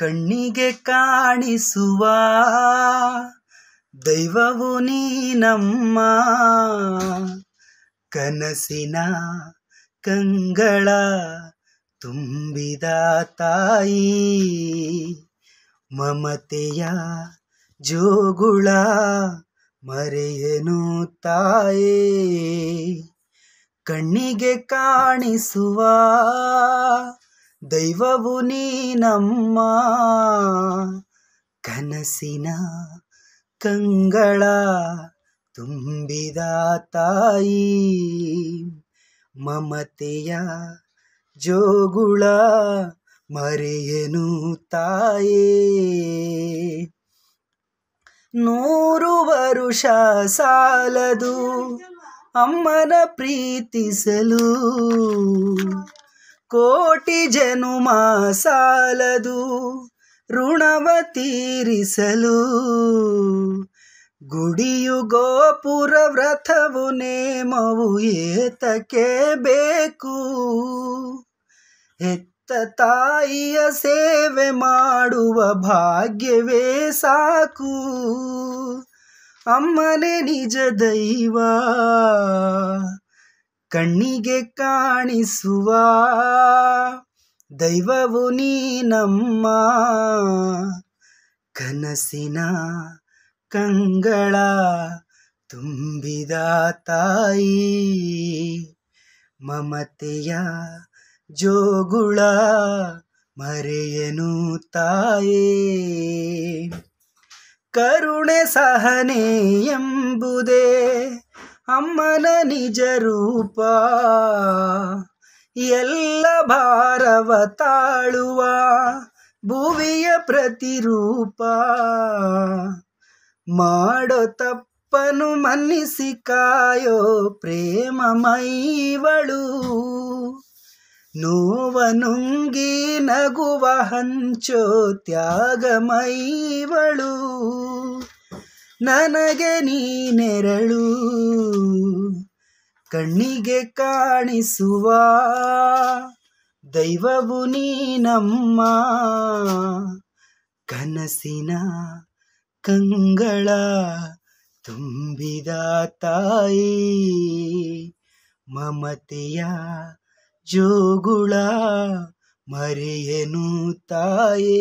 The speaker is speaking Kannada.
ಕಣ್ಣಿಗೆ ಕಾಣಿಸುವ ದೈವವು ನೀನಮ್ಮ ಕನಸಿನ ಕಂಗಳ ತುಂಬಿದ ತಾಯಿ ಮಮತೆಯ ಜೋಗುಳ ಮರೆಯನು ತಾಯೇ ಕಣ್ಣಿಗೆ ಕಾಣಿಸುವ ದೈವವು ನೀನಮ್ಮ ಕನಸಿನ ಕಂಗಳ ತುಂಬಿದ ತಾಯಿ ಮಮತೆಯ ಜೋಗುಳ ಮರೆಯನು ತಾಯೇ ನೂರು ವರುಷ ಸಾಲದು ಅಮ್ಮನ ಪ್ರೀತಿಸಲು ಕೋಟಿ ಜನುಮ ಸಾಲದು ಋಣವ ತೀರಿಸಲು ಗುಡಿಯು ಗೋಪುರ ವ್ರತವು ನೇಮವು ಏತಕ್ಕೆ ಬೇಕು ಹೆತ್ತ ತಾಯಿಯ ಸೇವೆ ಮಾಡುವ ಭಾಗ್ಯವೇ ಸಾಕು ಅಮ್ಮನೆ ನಿಜ ದೈವ ಕಣ್ಣಿಗೆ ಕಾಣಿಸುವ ದೈವವು ನೀನಮ್ಮ ಕನಸಿನ ಕಂಗಳ ತುಂಬಿದ ತಾಯಿ ಮಮತೆಯ ಜೋಗುಳ ಮರೆಯನು ತಾಯಿ ಕರುಣೆ ಸಹನೆ ಎಂಬುದೇ ಅಮ್ಮನ ನಿಜ ರೂಪ ಎಲ್ಲ ಭಾರವ ತಾಳುವ ಭುವಿಯ ಪ್ರತಿರೂಪ ಮಾಡೋ ತಪ್ಪನು ಮನ್ನಿಸಿ ಕಾಯೋ ಪ್ರೇಮ ಮೈವಳು ನೋವನುಂಗಿ ನಗುವ ಹಂಚೋ ತ್ಯಾಗಮೈವಳು ನನಗೆ ನೀ ನೆರಳು ಕಣ್ಣಿಗೆ ಕಾಣಿಸುವ ದೈವವು ನೀನಮ್ಮ ಕನಸಿನ ಕಂಗಳ ತುಂಬಿದ ತಾಯಿ ಮಮತೆಯ ಜೋಗುಳ ಮರೆಯನು ತಾಯೇ